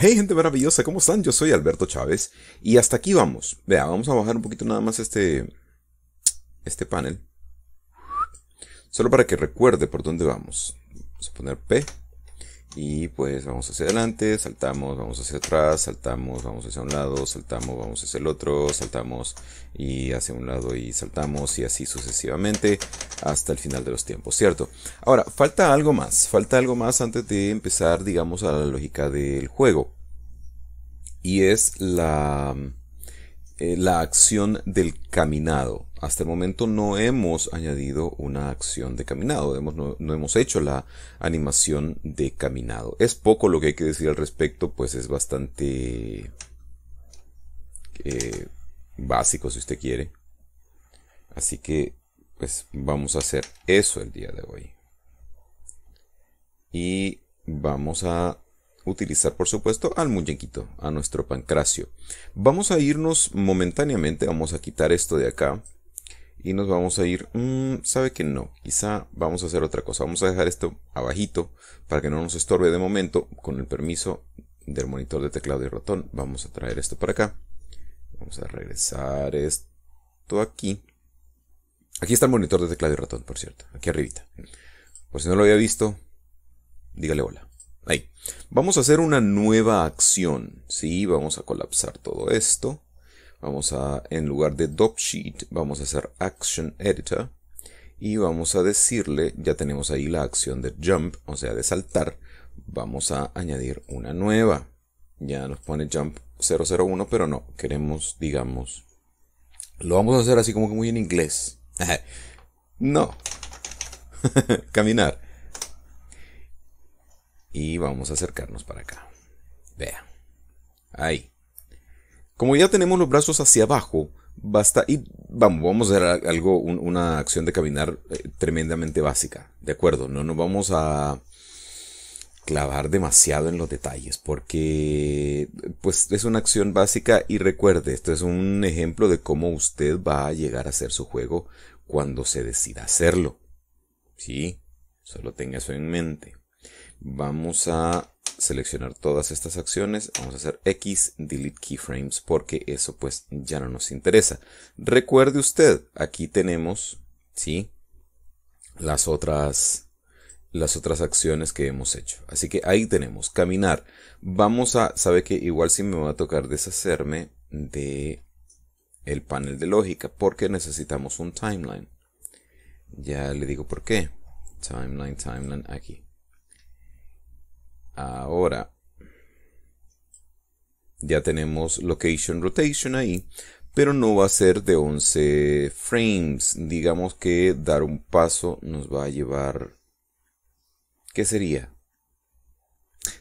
Hey gente maravillosa, ¿cómo están? Yo soy Alberto Chávez y hasta aquí vamos. Vea, vamos a bajar un poquito nada más este, este panel. Solo para que recuerde por dónde vamos. Vamos a poner P y pues vamos hacia adelante, saltamos, vamos hacia atrás, saltamos, vamos hacia un lado, saltamos, vamos hacia el otro, saltamos y hacia un lado y saltamos y así sucesivamente hasta el final de los tiempos, ¿cierto? Ahora, falta algo más, falta algo más antes de empezar, digamos, a la lógica del juego. Y es la eh, la acción del caminado. Hasta el momento no hemos añadido una acción de caminado, no, hemos hecho la animación de caminado. Es poco lo que hay que decir al respecto, pues es bastante eh, básico si usted quiere. Así que pues vamos a hacer eso el día de hoy. Y vamos a utilizar por supuesto al muñequito, a nuestro pancracio. Vamos a irnos momentáneamente, vamos a quitar esto de acá y nos vamos a ir, mm, sabe que no, quizá vamos a hacer otra cosa, vamos a dejar esto abajito para que no nos estorbe de momento, con el permiso del monitor de teclado y ratón, vamos a traer esto para acá, vamos a regresar esto aquí, aquí está el monitor de teclado y ratón, por cierto, aquí arribita, por si no lo había visto, dígale hola. Vamos a hacer una nueva acción. Sí, vamos a colapsar todo esto. Vamos a, en lugar de sheet, vamos a hacer Action Editor. Y vamos a decirle, ya tenemos ahí la acción de Jump, o sea, de saltar. Vamos a añadir una nueva. Ya nos pone Jump 001, pero no, queremos, digamos, lo vamos a hacer así como que muy en inglés. no. Caminar. Y vamos a acercarnos para acá. Vea. Ahí. Como ya tenemos los brazos hacia abajo, basta y vamos, vamos a hacer algo, una acción de caminar eh, tremendamente básica, ¿de acuerdo? No nos vamos a clavar demasiado en los detalles porque pues es una acción básica y recuerde, esto es un ejemplo de cómo usted va a llegar a hacer su juego cuando se decida hacerlo. Sí, solo tenga eso en mente. Vamos a seleccionar todas estas acciones, vamos a hacer X Delete Keyframes porque eso pues ya no nos interesa. Recuerde usted, aquí tenemos, ¿sí? Las otras, las otras acciones que hemos hecho. Así que ahí tenemos, caminar. Vamos a, sabe que igual si sí me va a tocar deshacerme de el panel de lógica porque necesitamos un timeline. Ya le digo por qué. Timeline, timeline, aquí. Ahora, ya tenemos location rotation ahí, pero no va a ser de 11 frames. Digamos que dar un paso nos va a llevar... ¿Qué sería?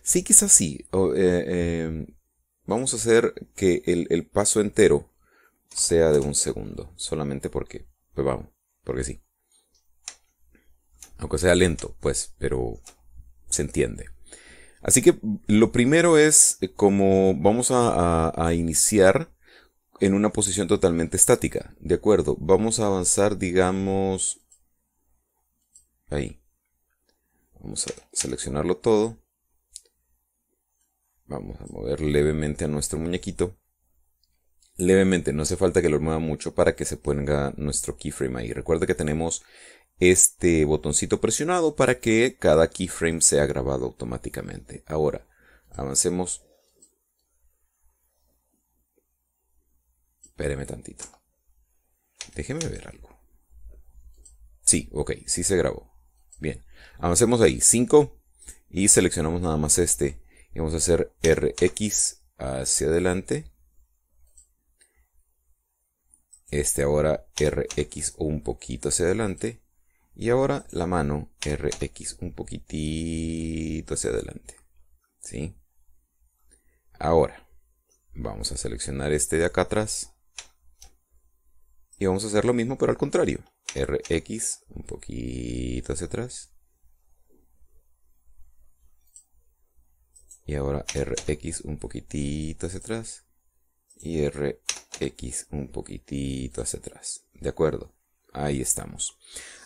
Sí, quizás sí. Eh, em, vamos a hacer que el, el, paso entero sea de un segundo. Solamente porque, pues vamos, porque sí. Aunque sea lento, pues, pero se entiende. Así que lo primero es eh, como vamos a, iniciar en una posición totalmente estática, ¿de acuerdo? Vamos a avanzar, digamos, ahí. Vamos a seleccionarlo todo. Vamos a mover levemente a nuestro muñequito. Levemente, no hace falta que lo mueva mucho para que se ponga nuestro keyframe ahí. Recuerda que tenemos este botoncito presionado para que cada keyframe sea grabado automáticamente. Ahora, avancemos. Espéreme tantito. Déjeme ver algo. Sí, ok, sí se grabó. Bien, avancemos ahí, 5 y seleccionamos nada más este. vamos a hacer RX hacia adelante. Este ahora RX un poquito hacia adelante. Y ahora la mano RX un poquitito hacia adelante. ¿Sí? Ahora, vamos a seleccionar este de acá atrás. Y vamos a hacer lo mismo, pero al contrario. RX un poquito hacia atrás. Y ahora RX un poquitito hacia atrás. Y RX un poquitito hacia atrás. ¿De acuerdo? Ahí estamos.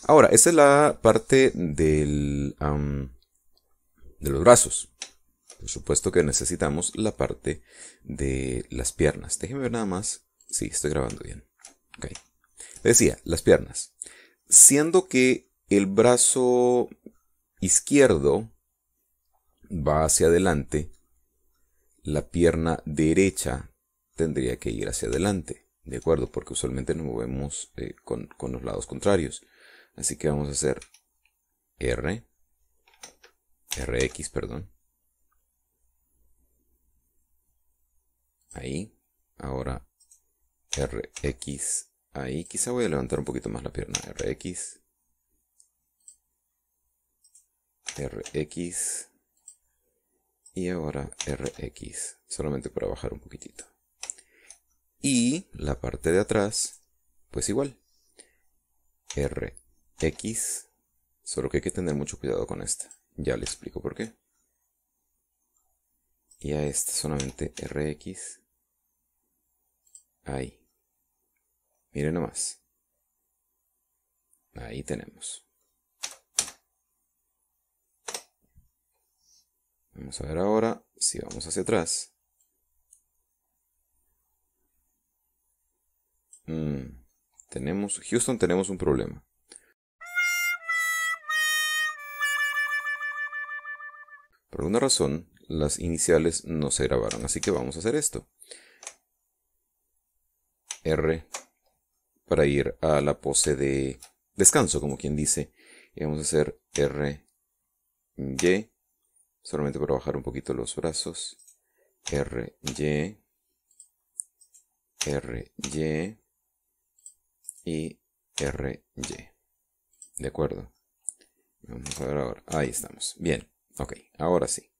Ahora, esta es la parte de los brazos. Por supuesto que necesitamos la parte de las piernas. Déjenme ver nada más. Sí, estoy grabando bien. Ok. Decía, las piernas. Siendo que el brazo izquierdo va hacia adelante, la pierna derecha tendría que ir hacia adelante. ¿De acuerdo? Porque usualmente nos movemos eh, con, con los lados contrarios. Así que vamos a hacer R, RX, perdón. Ahí. Ahora RX ahí. Quizá voy a levantar un poquito más la pierna. RX. RX. Y ahora RX. Solamente para bajar un poquitito. Y la parte de atrás, pues igual. RX, solo que hay que tener mucho cuidado con esta. Ya le explico por qué. Y a esta solamente RX. Ahí. Miren nomás. Ahí tenemos. Vamos a ver ahora si vamos hacia atrás. Mm, tenemos, Houston tenemos un problema. Por una razón, las iniciales no se grabaron, así que vamos a hacer esto. R para ir a la pose de descanso, como quien dice. Y vamos a hacer R, Y, solamente para bajar un poquito los brazos. R, Y, R, Y y R Y ¿De acuerdo? Vamos a ver ahora. Ahí estamos. Bien. Ok, ahora sí.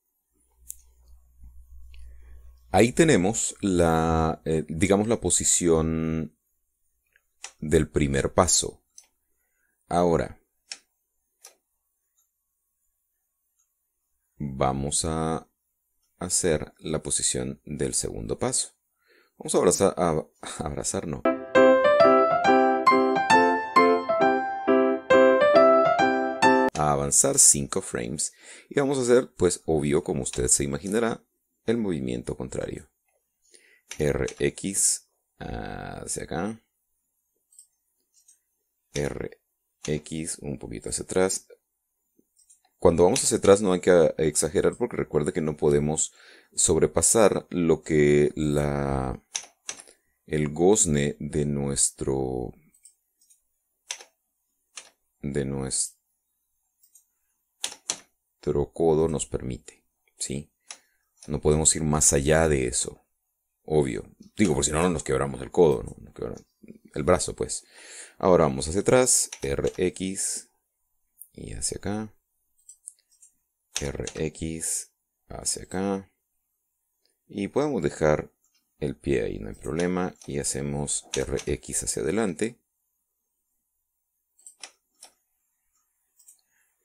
Ahí tenemos la, eh, digamos, la posición del primer paso. Ahora, vamos a hacer la posición del segundo paso. Vamos a abrazar, a abrazar no. a avanzar 5 frames y vamos a hacer, pues obvio, como usted se imaginará, el movimiento contrario. RX hacia acá. RX un poquito hacia atrás. Cuando vamos hacia atrás no hay que exagerar porque recuerde que no podemos sobrepasar lo que la el gozne de nuestro de nuestro codo nos permite, ¿sí? No podemos ir más allá de eso, obvio. Digo, por si no, no nos quebramos el codo, ¿no? el brazo, pues. Ahora vamos hacia atrás, RX, y hacia acá. RX, hacia acá. Y podemos dejar el pie ahí, no hay problema. Y hacemos RX hacia adelante.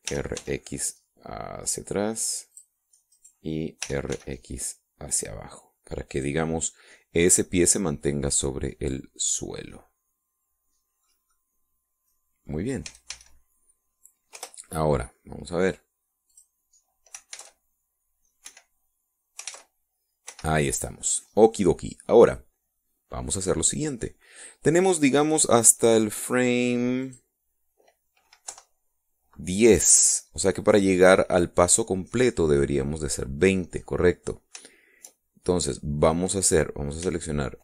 RX hacia atrás y RX hacia abajo, para que digamos ese pie se mantenga sobre el suelo. Muy bien. Ahora, vamos a ver. Ahí estamos. Okidoki. Ahora, vamos a hacer lo siguiente. Tenemos, digamos, hasta el frame 10. O sea que para llegar al paso completo deberíamos de ser 20, correcto. Entonces vamos a hacer, vamos a seleccionar,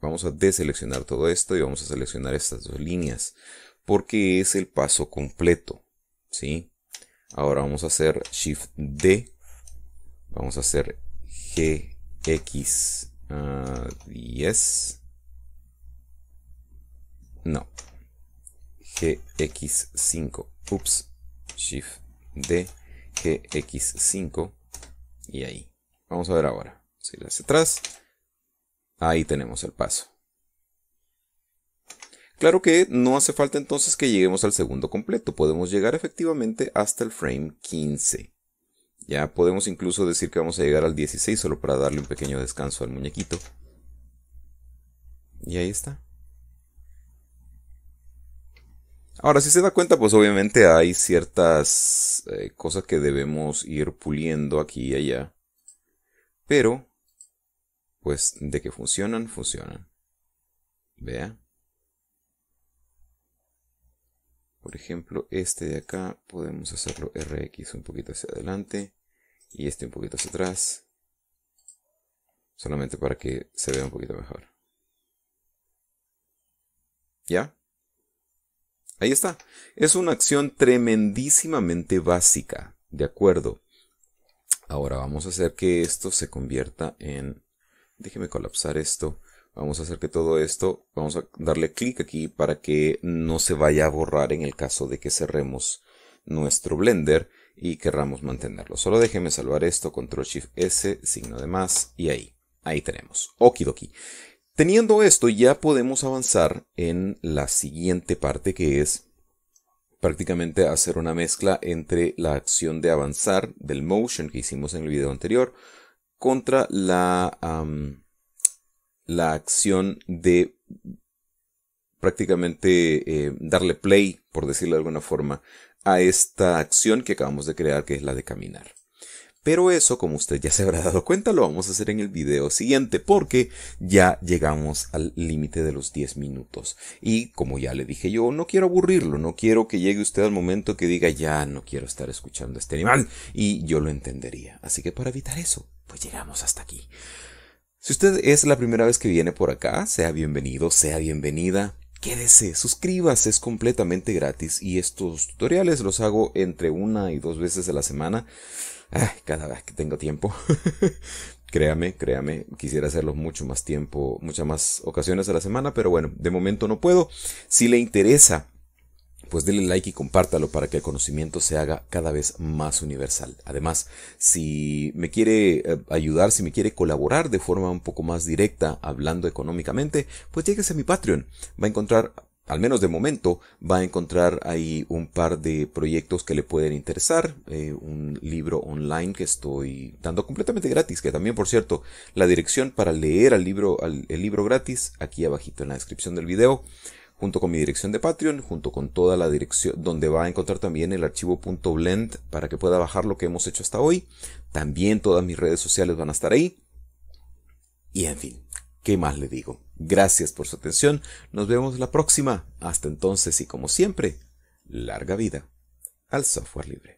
vamos a deseleccionar todo esto y vamos a seleccionar estas dos líneas. Porque es el paso completo. ¿Sí? Ahora vamos a hacer Shift D. Vamos a hacer GX x 10. Ah, no, GX5, ups, Shift D, GX5 y ahí. Vamos a ver ahora. Si le hacia atrás, ahí tenemos el paso. Claro que no hace falta entonces que lleguemos al segundo completo, podemos llegar efectivamente hasta el frame 15. Ya podemos incluso decir que vamos a llegar al 16 solo para darle un pequeño descanso al muñequito. Y ahí está. Ahora, si se da cuenta, pues obviamente hay ciertas eh, cosas que debemos ir puliendo aquí y allá. Pero, pues de que funcionan, funcionan. Vea. Por ejemplo, este de acá podemos hacerlo RX un poquito hacia adelante y este un poquito hacia atrás. Solamente para que se vea un poquito mejor. ¿Ya? Ahí está. Es una acción tremendísimamente básica. De acuerdo. Ahora vamos a hacer que esto se convierta en... Déjeme colapsar esto. Vamos a hacer que todo esto... Vamos a darle clic aquí para que no se vaya a borrar en el caso de que cerremos nuestro Blender y querramos mantenerlo. Solo déjeme salvar esto, Control Shift S, signo de más, y ahí. Ahí tenemos. Okidoki. Teniendo esto, ya podemos avanzar en la siguiente parte que es prácticamente hacer una mezcla entre la acción de avanzar del motion que hicimos en el video anterior contra la, la acción de prácticamente eh, darle play, por decirlo de alguna forma, a esta acción que acabamos de crear que es la de caminar. Pero eso, como usted ya se habrá dado cuenta, lo vamos a hacer en el video siguiente porque ya llegamos al límite de los 10 minutos. Y como ya le dije yo, no quiero aburrirlo, no quiero que llegue usted al momento que diga ya no quiero estar escuchando a este animal y yo lo entendería. Así que para evitar eso, pues llegamos hasta aquí. Si usted es la primera vez que viene por acá, sea bienvenido, sea bienvenida. Quédese, suscríbase, es completamente gratis y estos tutoriales los hago entre una y dos veces a la semana cada vez que tengo tiempo. créame, créame, quisiera hacerlo mucho más tiempo, muchas más ocasiones a la semana, pero bueno, de momento no puedo. Si le interesa, pues denle like y compártalo para que el conocimiento se haga cada vez más universal. Además, si me quiere eh, ayudar, si me quiere colaborar de forma un poco más directa hablando económicamente, pues lléguese a mi Patreon. Va a encontrar al menos de momento, va a encontrar ahí un par de proyectos que le pueden interesar. Eh, un libro online que estoy dando completamente gratis, que también, por cierto, la dirección para leer el libro, el libro gratis, aquí abajito en la descripción del video, junto con mi dirección de Patreon, junto con toda la dirección, donde va a encontrar también el archivo .blend para que pueda bajar lo que hemos hecho hasta hoy. También todas mis redes sociales van a estar ahí. Y en fin, ¿qué más le digo? Gracias por su atención, nos vemos la próxima. Hasta entonces y como siempre, larga vida al software libre.